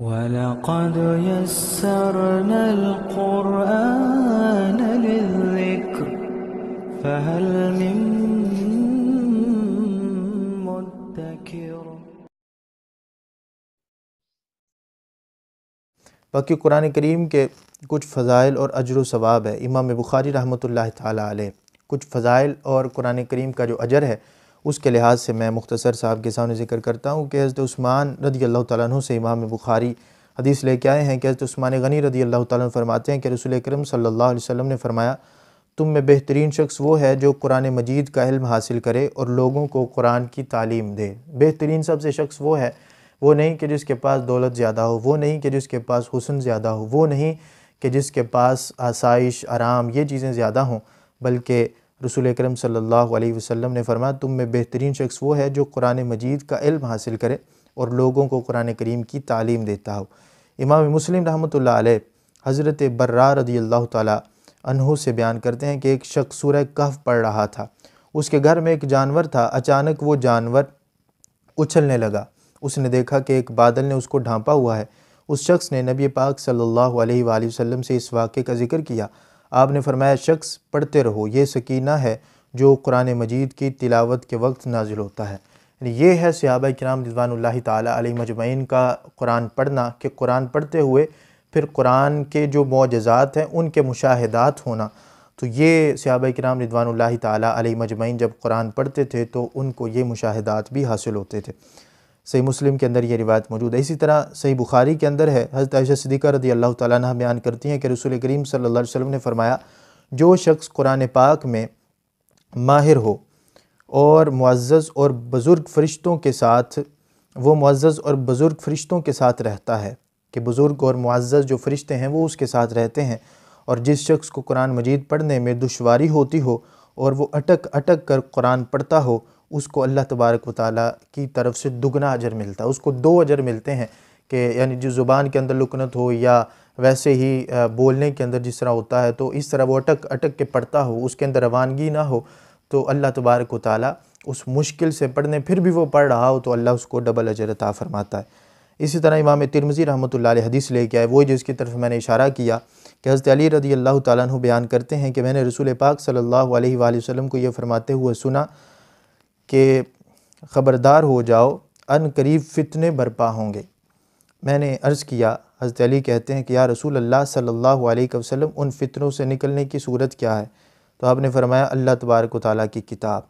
बाकी कुरान करीम के कुछ फ़ज़ाइल और अजर सवाब है इमाम बुखारी रहमत ला कुछ फ़ज़ाइल और कुरान करीम का जो अजर है उसके लिहाज से मैं मुख्तसर साहब के सामने जिक्र करता हूँ कि हज़रत उस्मान रदी अल्लाह तु से इमाम बुखारी हदीस लेके आए हैं कि हज़रत उस्मान गनी रदी अल्लाह तु फरमाते हैं कि रसूल करम सल्ला वसम ने फ़रमाया तुम में बेहतरीन शख्स वो है जो कुरान मजीद का इल्म हासिल करे और लोगों को कुरान की तालीम दे बेहतरीन सबसे शख्स वो है वो नहीं कि जिसके पास दौलत ज़्यादा हो वो नहीं कि जिसके पास हुसन ज़्यादा हो वो नहीं कि जिसके पास आसाइश आराम ये चीज़ें ज़्यादा हों बल्कि रसूल अक्रम सल्ला वसम ने फरमाया तुम में बेहतरीन शख्स वो है जो कुरान मजीद का इल्म हासिल करे और लोगों को कुरान करीम की तालीम देता हो इमाम मुस्लिम रहमत हज़रत बर्रा रदी अल्लाह तहु से बयान करते हैं कि एक शख्स सूर्य कहफ पढ़ रहा था उसके घर में एक जानवर था अचानक वो जानवर उछलने लगा उसने देखा कि एक बादल ने उसको ढांपा हुआ है उस शख्स ने नबी पाक सल्लल्लाहु अलैहि वसल्लम से इस वाक़े का जिक्र किया आपने फरमाया शख्स पढ़ते रहो ये सकीना है जो कुरान मजीद की तिलावत के वक्त नाजिल होता है ये है सहाबा कराम रिजवान तली मजमैन का कुरान पढ़ना कि कुरान पढ़ते हुए फिर कुरान के जो मुआजात हैं उनके मुशाहदात होना तो ये सहाबा कराम रिजवान तली मजमैन जब कुरान पढ़ते थे तो उनको ये मुशाहदात भी हासिल होते थे सही मुस्लिम के अंदर ये रिवायत मौजूद है इसी तरह सही बुखारी के अंदर है हज़रत आयशा सदीक़ा रदी अल्लाह ताली बयान करती हैं कि रसूल करीम सल्ला वम ने फ़रमाया जो शख्स कुरान पाक में माहिर हो और मुआज़ और बुज़ुर्ग फ़रिश्तों के साथ वो मुआज़ और बुज़ुर्ग फ़रिश्तों के साथ रहता है कि बुज़ुर्ग और मुआज़ जो फ़रिश्ते हैं वो उसके साथ रहते हैं और जिस शख्स को कुरान मजीद पढ़ने में दुशारी होती हो और वो अटक अटक कर कुरान पढ़ता हो उसको अल्लाह तबारक वाली की तरफ से दुगना अजर मिलता है उसको दो अजर मिलते हैं कि यानी जो ज़ुबान के अंदर लुकनत हो या वैसे ही बोलने के अंदर जिस तरह होता है तो इस तरह वो अटक अटक के पढ़ता हो उसके अंदर रवानगी ना हो तो अल्लाह तबारक वाली उस मुश्किल से पढ़ने फिर भी वो पढ़ रहा हो तो अल्लाह उसको डबल अजर अता फ़रमाता है इसी तरह इमाम तिरमज़ी रहमत ला हदीस लेके आए वही जिसकी तरफ मैंने इशारा किया कि हज़रत अली रदी अल्लाह तु बयान करते हैं कि मैंने रसूल पाक सल्ला वसलम को यह फ़रमाते हुए सुना कि ख़बरदार हो जाओ अन करीब फ़ितने बरपा होंगे मैंने अर्ज़ किया हज़रत अली कहते हैं कि या रसूल अल्लाह सल्लल्लाहु अलैहि वसल्लम उन फ़ितनों से निकलने की सूरत क्या है तो आपने फरमाया अल्लाह तबारक ताली की किताब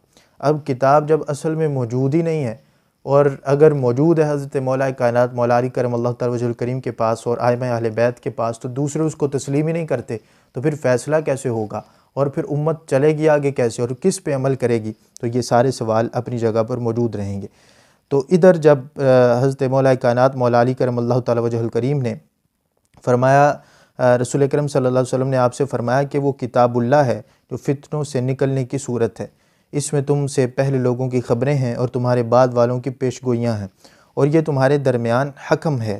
अब किताब जब असल में मौजूद ही नहीं है और अगर मौजूद है हज़रत मौला कायनत मौलारी करम अल्लाह तवजुलकरीम के पास और आयम अहल बैत के पास तो दूसरे उसको तस्लीम ही नहीं करते तो फिर फ़ैसला कैसे होगा और फिर उम्मत चलेगी आगे कैसे और किस पे अमल करेगी तो ये सारे सवाल अपनी जगह पर मौजूद रहेंगे तो इधर जब हज़रत मौला कायनत मौलारी करम अल्लाह तवजुलकरीम ने फरमाया रसूल करम सल वसम ने आपसे फ़रमाया कि वो किताबुल्ला है जो फितनों से निकलने की सूरत है इसमें तुमसे पहले लोगों की ख़बरें हैं और तुम्हारे बाद वालों की पेश गोइयाँ हैं और ये तुम्हारे दरमियान हकम है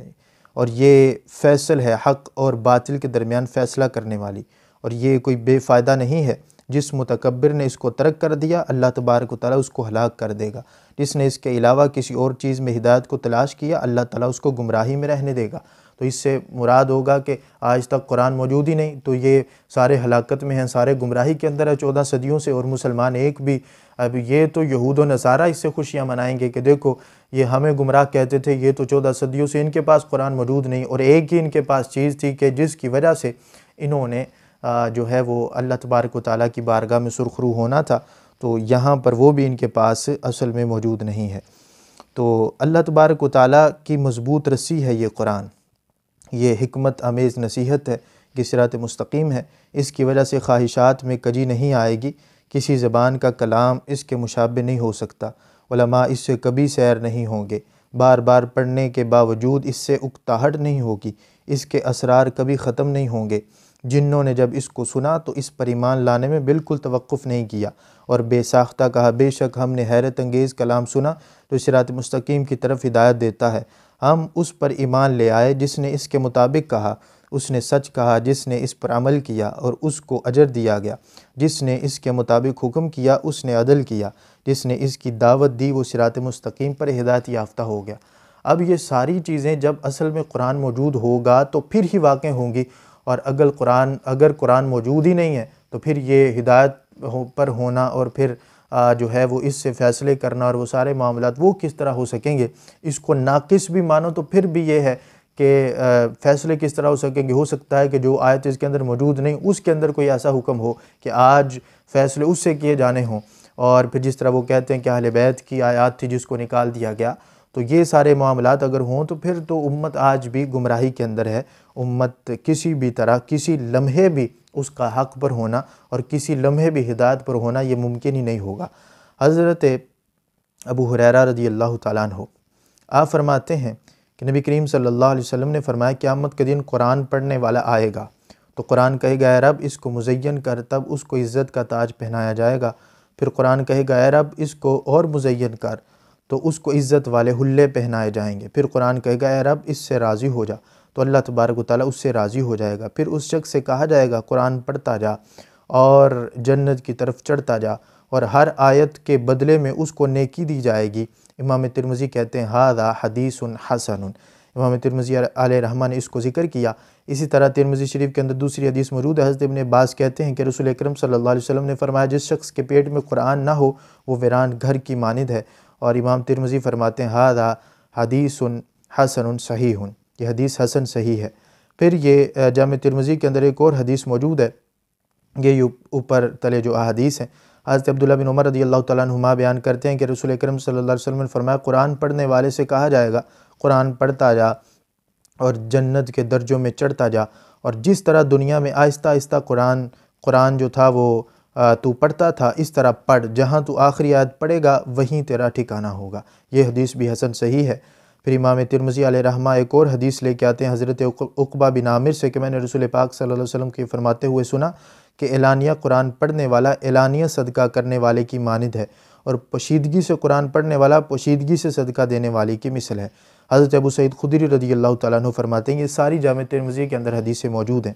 और ये फैसल है हक और बातिल के दरमियान फ़ैसला करने वाली और ये कोई बेफ़ायदा नहीं है जिस मुतकबर ने इसको तर्क कर दिया अल्लाह तबारक ताली उसको हलाक कर देगा जिसने इसके अलावा किसी और चीज़ में हिदायत को तलाश किया अल्लाह ताली उसको गुमराही में रहने देगा तो इससे मुराद होगा कि आज तक कुरान मौजूद ही नहीं तो ये सारे हलाकत में हैं सारे गुमराही के अंदर है चौदह सदियों से और मुसलमान एक भी अब ये तो यहूद नसारा इससे खुशियाँ मनाएंगे कि देखो ये हमें गुमराह कहते थे ये तो चौदह सदियों से इनके पास कुरान मौजूद नहीं और एक ही इनके पास चीज़ थी कि जिसकी वजह से इन्होंने जो है वो अल्लाह तबारक ताली की बारगाह में सुरखरू होना था तो यहाँ पर वो भी इनके पास असल में मौजूद नहीं है तो अल्लाह तबारक ताली की मज़बूत रस्सी है ये कुरान ये हमत आमेज़ नसीहत है कि सिरात मुस्तकीम है इसकी वजह से ख्वाहिशात में कजी नहीं आएगी किसी ज़बान का कलाम इसके मुशाबे नहीं हो सकता उलमा इससे कभी सैर नहीं होंगे बार बार पढ़ने के बावजूद इससे उकताहट नहीं होगी इसके असरार कभी ख़त्म नहीं होंगे जिन्होंने ने जब इसको सुना तो इस पर ईमान लाने में बिल्कुल तवक़ नहीं किया और बेसाख्ता कहा बेशक हमने हैरत अंगेज़ कलाम सुना तो सिरात मुस्तकीम की तरफ हिदायत देता है हम उस पर ईमान ले आए जिसने इसके मुताबिक कहा उसने सच कहा जिसने इस पर अमल किया और उसको अजर दिया गया जिसने इसके मुताबिक हुक्म किया उसने अदल किया जिसने इसकी दावत दी वो सिरात मुस्तकीम पर हिदायत याफ्ता हो गया अब ये सारी चीज़ें जब असल में कुरान मौजूद होगा तो फिर ही वाक़ होंगी और अगर कुरान अगर कुरान मौजूद ही नहीं है तो फिर ये हिदायत हो पर होना और फिर आ, जो है वो इससे फ़ैसले करना और वो सारे मामला वो किस तरह हो सकेंगे इसको नाकिस भी मानो तो फिर भी ये है कि फ़ैसले किस तरह हो सकेंगे हो सकता है कि जो आयत इसके अंदर मौजूद नहीं उसके अंदर कोई ऐसा हुक्म हो कि आज फ़ैसले उससे किए जाने हों और फिर जिस तरह वो कहते हैं कि अहल बैत की आयात थी जिसको निकाल दिया गया तो ये सारे मामलों अगर हों तो फिर तो उम्मत आज भी गुमराही के अंदर है उम्मत किसी भी तरह किसी लम्हे भी उसका हक पर होना और किसी लम्हे भी हिदायत पर होना ये मुमकिन ही नहीं होगा हज़रत अबू हुररा रजी अल्लाह तु आप फरमाते हैं कि नबी करीम सल्लल्लाहु अलैहि वसल्लम ने फरमाया कि आमद के दिन कुरान पढ़ने वाला आएगा तो कुरान कहेगा रब इसको मुजैन कर तब उसको इज़्ज़त का ताज पहनाया जाएगा फिर कुरान कहेगा रब इसको और मुजैन कर तो उसको इज़्ज़त वाले हुल्ले पहनाए जाएंगे फिर कुरान कहेगा ए रब इससे राज़ी हो जा तो अल्लाह तबारक ताली उससे राज़ी हो जाएगा फिर उस शख्स से कहा जाएगा कुरान पढ़ता जा और जन्नत की तरफ चढ़ता जा और हर आयत के बदले में उसको नेकी दी जाएगी इमाम तिरमज़ी कहते हैं हादा हदीस हसन इमाम तिरमज़ी रहमान ने इसको जिक्र किया इसी तरह तिरमज़ी शरीफ के अंदर दूसरी हदीस मरूद हज़रत इबन बास कहते हैं कि रसूल अक्रम सल्लल्लाहु अलैहि वसल्लम ने फरमाया जिस शख्स के पेट में कुरान ना हो वो वीरान घर की मानद है और इमाम तिरमजी फरमाते हैं हादा हदीसन हसन सही हन यह हदीस हसन सही है फिर ये जाम तिरमजी के अंदर एक और हदीस मौजूद है ये ऊपर तले जो अदीस हैं हज़रत अब्दुल्ला बिन उमर रदी अल्लाह तुमा बयान करते हैं कि रसूल करम सल्ला वसम फरमाया कुरान पढ़ने वाले से कहा जाएगा कुरान पढ़ता जा और जन्नत के दर्जों में चढ़ता जा और जिस तरह दुनिया में आहिस्ता आहिस्ता कुरान कुरान जो था वो तू पढ़ता था इस तरह पढ़ जहाँ तू आखिरी याद पढ़ेगा वहीं तेरा ठिकाना होगा ये हदीस भी हसन सही है फिर इमाम तिरमजी रहमा एक और हदीस लेके आते हैं हज़रत उकबा बिन आमिर से कि मैंने रसुल पाक सल्लल्लाहु अलैहि वसल्लम के फरमाते हुए सुना कि एलानिया कुरान पढ़ने वाला एलानिया सदका करने वाले की मानद है और पोशीदगी से कुरान पढ़ने वाला पोशीदगी से सदका देने वाले की मिसल है हज़रत अबू सैद खुदरी रदी अल्लाह तु फरमाते हैं ये सारी जाम तिरमजी के अंदर हदीसें मौजूद हैं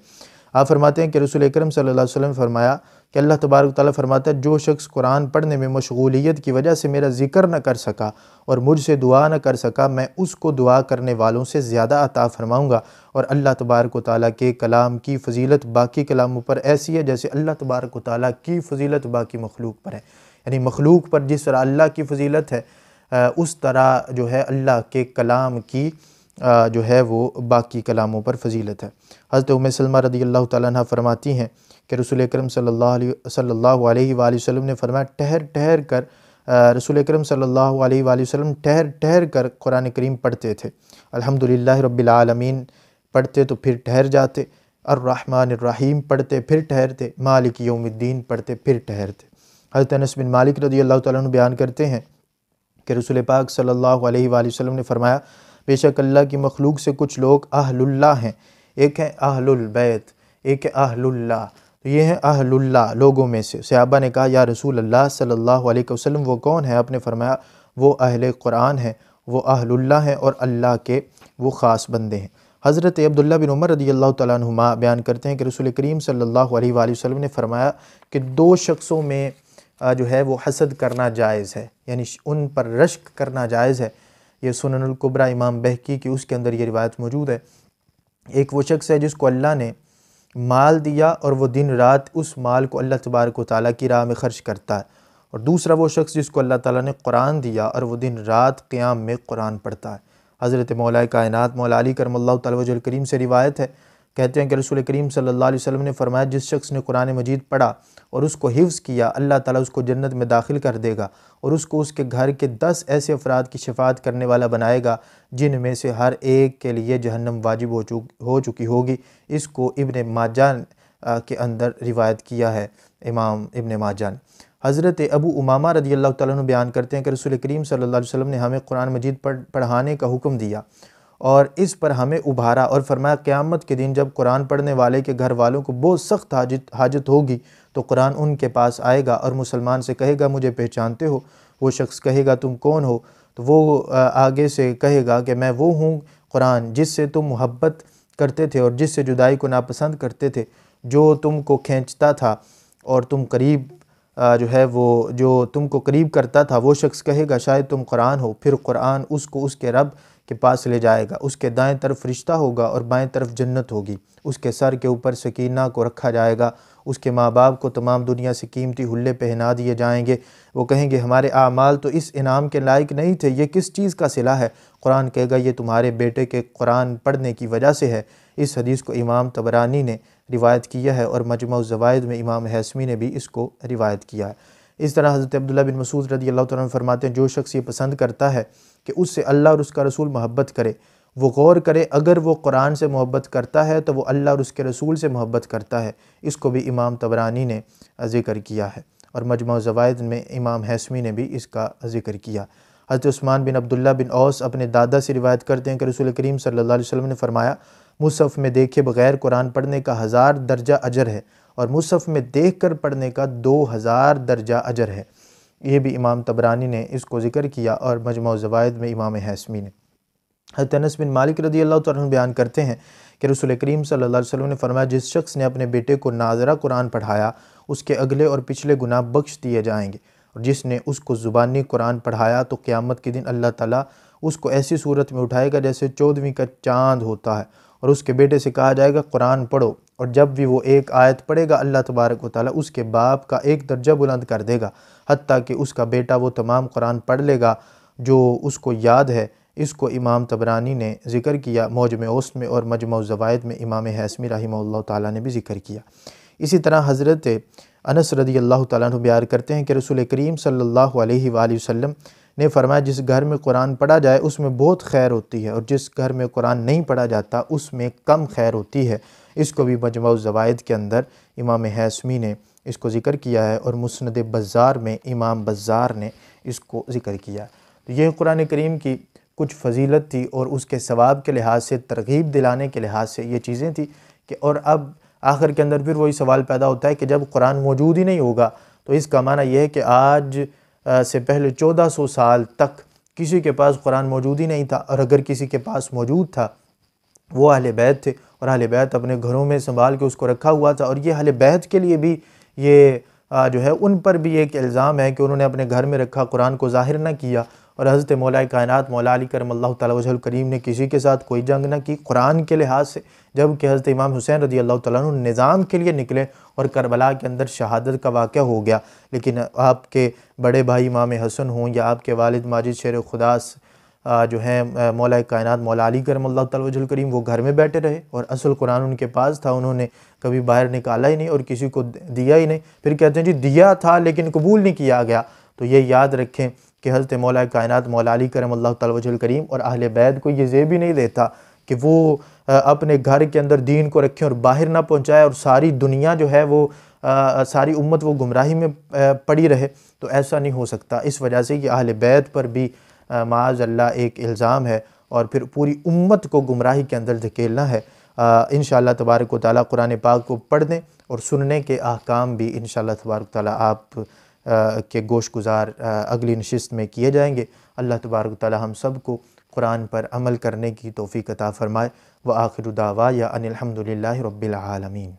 आप फरमाते हैं कि रसूल अक्रम सल्ला वसम फरमाया कि अल्लाह तबारक ताली फरमाता है जो शख्स कुरान पढ़ने में मशगूलियत की वजह से मेरा ज़िक्र न कर सका और मुझसे दुआ न कर सका मैं उसको दुआ करने वालों से ज़्यादा अता फरमाऊँगा और अल्लाह तबारक ताली के कलाम की फजीलत बाकी कलामों पर ऐसी है जैसे अल्लाह तबारक ताली की फजीलत बाकी मखलूक पर है यानी मखलूक पर जिस तरह अल्लाह की फजीलत है उस तरह जो है अल्लाह के कलाम की जो है वो बाकी कलामों पर फजीलत है हज़रत उम सलमा रदी अल्लाह तह फरमाती हैं कि रसूल अक्रम सल्ला वसम ने फरमाया ठहर ठहर कर रसूल अक्रम सल्ला वसम ठहर ठहर कर कुरान करीम पढ़ते थे अल्हम्दुलिल्लाह रब्बिलआलमीन पढ़ते तो फिर ठहर जाते अर्रहमानरिम पढ़ते फिर ठहरते मालिक योमुद्दीन पढ़ते फिर ठहरते हज़रत अनस मालिक रदी अल्लाह तैन बयान करते हैं कि रसुल पाक सल्ला वसम ने फरमाया बेशक अल्लाह की मखलूक से कुछ लोग अहलुल्ला हैं एक है अहलुल्बैत एक है अहलुल्ला तो ये हैं अहलुल्ला लोगों में से सहाबा ने कहा या रसूल अल्लाह सल्लल्लाहु अलैहि वसल्लम वो कौन है आपने फरमाया वो अहल कुरान है वो अहलुल्ला हैं और अल्लाह के वो ख़ास बंदे हैं हज़रत अब्दुल्ला बिन उमर रदी अल्लाह तुमा बयान करते हैं कि रसूल करीम सल्लल्लाहु अलैहि वसल्लम ने फरमाया कि दो शख्सों में जो है वो हसद करना जायज़ है यानी उन पर रश्क करना जायज़ है ये सुनकुबरा इमाम बहकी की उसके अंदर ये रिवायत मौजूद है एक वो शख्स है जिसको अल्लाह ने माल दिया और वो दिन रात उस माल को अल्लाह तबारक ताली की राह में ख़र्च करता है और दूसरा वो शख्स जिसको अल्लाह ताली ने कुरान दिया और वह दिन रात क़्याम में कुरान पढ़ता है हज़रत मौलाय कायनत मौला अली करमल्ला तवजल करीम से रिवायत है कहते हैं कि रसूल करीम सल्ला वसम ने फरमाया जिस शख्स ने कुरान मजीद पढ़ा और उसको हिफ्स किया अल्लाह ताला उसको जन्नत में दाखिल कर देगा और उसको उसके घर के दस ऐसे अफराद की शिफात करने वाला बनाएगा जिनमें से हर एक के लिए जहन्नम वाजिब हो चुक हो चुकी होगी इसको इबन माजान के अंदर रिवायत किया है इमाम इबन माजान हज़रत अबू उमामा रदी अल्लाह तु बयान करते हैं कि रसुल करीम सल्ला वसम ने हमें कुरान मजीद पढ़ पढ़ाने का हुक्म दिया और इस पर हमें उभारा और फरमाया क़्यामत के दिन जब कुरान पढ़ने वाले के घर वालों को बहुत सख्त हाजत हाजत होगी तो कुरान उनके पास आएगा और मुसलमान से कहेगा मुझे पहचानते हो वो शख्स कहेगा तुम कौन हो तो वो आगे से कहेगा कि मैं वो हूँ कुरान जिससे तुम मोहब्बत करते थे और जिससे जुदाई को नापसंद करते थे जो तुमको खींचता था और तुम करीब जो है वो जो तुमको करीब करता था वो शख्स कहेगा शायद तुम कुरान हो फिर कुरान उसको उसके रब के पास ले जाएगा उसके दाएं तरफ रिश्ता होगा और बाएं तरफ जन्नत होगी उसके सर के ऊपर सकीना को रखा जाएगा उसके माँ बाप को तमाम दुनिया से कीमती हुल्ले पहना दिए जाएंगे वो कहेंगे हमारे आमाल तो इस इनाम के लायक नहीं थे ये किस चीज़ का सिला है कुरान कहेगा ये तुम्हारे बेटे के कुरान पढ़ने की वजह से है इस हदीस को इमाम तबरानी ने रिवायत किया है और मजमा जवायद में इमाम हैसमी ने भी इसको रिवायत किया है इस तरह हज़रत अब्दुल्ला बिन मसूद रदी अल्लाह तरमाते हैं जो शख्स ये पसंद करता है कि उससे अल्लाह और उसका रसूल मोहब्बत करे वो गौर करे अगर वो कुरान से मोहब्बत करता है तो वो अल्लाह और उसके रसूल से मोहब्बत करता है इसको भी इमाम तबरानी ने ज़िक्र किया है और मजमा ज़वायद में इमाम हैसमी ने भी इसका ज़िक्र किया हज़रत उस्मान बिन अब्दुल्ला बिन औस अपने दादा से रिवायत करते हैं कि रसूल करीम सल्लल्लाहु अलैहि वसल्लम ने फरमाया मुसफ़ में देखे बग़ैर कुरान पढ़ने का हज़ार दर्जा अजर है और मुसफ़ में देख कर पढ़ने का दो हज़ार दर्जा अजर है ये भी इमाम तबरानी ने इसको ज़िक्र किया और मजमा ज़वायद में इमाम हैसमी ने हतनस बिन मालिक रदी अल्लाह बयान करते हैं कि रसुल करीम सल्लल्लाहु अलैहि ने फरमाया जिस शख्स ने अपने बेटे को नाजरा कुरान पढ़ाया उसके अगले और पिछले गुनाह बख्श दिए जाएंगे और जिसने उसको ज़ुबानी कुरान पढ़ाया तो क़्यामत के दिन अल्लाह ताला उसको ऐसी सूरत में उठाएगा जैसे चौदहवीं का चांद होता है और उसके बेटे से कहा जाएगा कुरान पढ़ो और जब भी वो एक आयत पढ़ेगा अल्लाह तबारक वाली उसके बाप का एक दर्जा बुलंद कर देगा हती कि उसका बेटा वो तमाम कुरान पढ़ लेगा जो उसको याद है इसको इमाम तबरानी ने जिक्र किया मौज में उस में और मजमा ज़वायद में इमाम हैसमी रही ताला ने भी जिक्र किया इसी तरह हज़रत अनस रदी अल्लाह तु बयार करते हैं कि रसूल करीम सल्लल्लाहु वसम ने फरमाया जिस घर में कुरान पढ़ा जाए उसमें बहुत खैर होती है और जिस घर में कुरान नहीं पढ़ा जाता उसमें कम खैर होती है इसको भी मजमा ज़वायद के अंदर इमाम हैसमी ने इसको ज़िक्र किया है और मुस्ंद बज़ार में इमाम बाज़ार ने इसको ज़िक्र किया तो यह कुरान करीम की कुछ फजीलत थी और उसके सवाब के लिहाज से तरगीब दिलाने के लिहाज से ये चीज़ें थी कि और अब आखिर के अंदर फिर वही सवाल पैदा होता है कि जब कुरान मौजूद ही नहीं होगा तो इसका माना यह है कि आज से पहले चौदह सौ साल तक किसी के पास कुरान मौजूद ही नहीं था और अगर किसी के पास मौजूद था वो अहल बैत थे और अहल बैत अपने घरों में संभाल के उसको रखा हुआ था और ये अहल बैत के लिए भी ये जो है उन पर भी एक इल्ज़ाम है कि उन्होंने अपने घर में रखा कुरान को ज़ाहिर ना किया और हज़रत मौलाए कायनत मौला अली करम अल्लाह करीम ने किसी के साथ कोई जंग ना की कुरान के लिहाज से जबकि हज़रत इमाम हुसैन रजी अल्लाह निज़ाम के लिए निकले और करबला के अंदर शहादत का वाक़ हो गया लेकिन आपके बड़े भाई इमाम हसन हों या आपके वालिद माजिद शेर खुदास जो हैं मौला कायनत मौला अली करम अल्लाह करीम वो घर में बैठे रहे और असल कुरान उनके पास था उन्होंने कभी बाहर निकाला ही नहीं और किसी को दिया ही नहीं फिर कहते हैं जी दिया था लेकिन कबूल नहीं किया गया तो ये याद रखें कि हज़रत मौला कायनत मौला अली करम अल्लाह करीम और अहल बैद को ये जेब भी नहीं देता कि वो अपने घर के अंदर दीन को रखें और बाहर ना पहुँचाए और सारी दुनिया जो है वो आ, सारी उम्मत वो गुमराही में पड़ी रहे तो ऐसा नहीं हो सकता इस वजह से कि अहल बैत पर भी माज अल्लाह एक इल्ज़ाम है और फिर पूरी उम्मत को गुमराही के अंदर धकेलना है इन शाला तबारक ताली कुरान पाक को पढ़ने और सुनने के अहकाम भी इन शाला तबारक ताली आप के गोश गुज़ार अगली नशस्त में किए जाएंगे अल्लाह तबारक ताली हम सब को कुरान पर अमल करने की तोफ़ी कता फ़रमाए व आखिर दावा या अनिलहमदिल्ल रबालमीन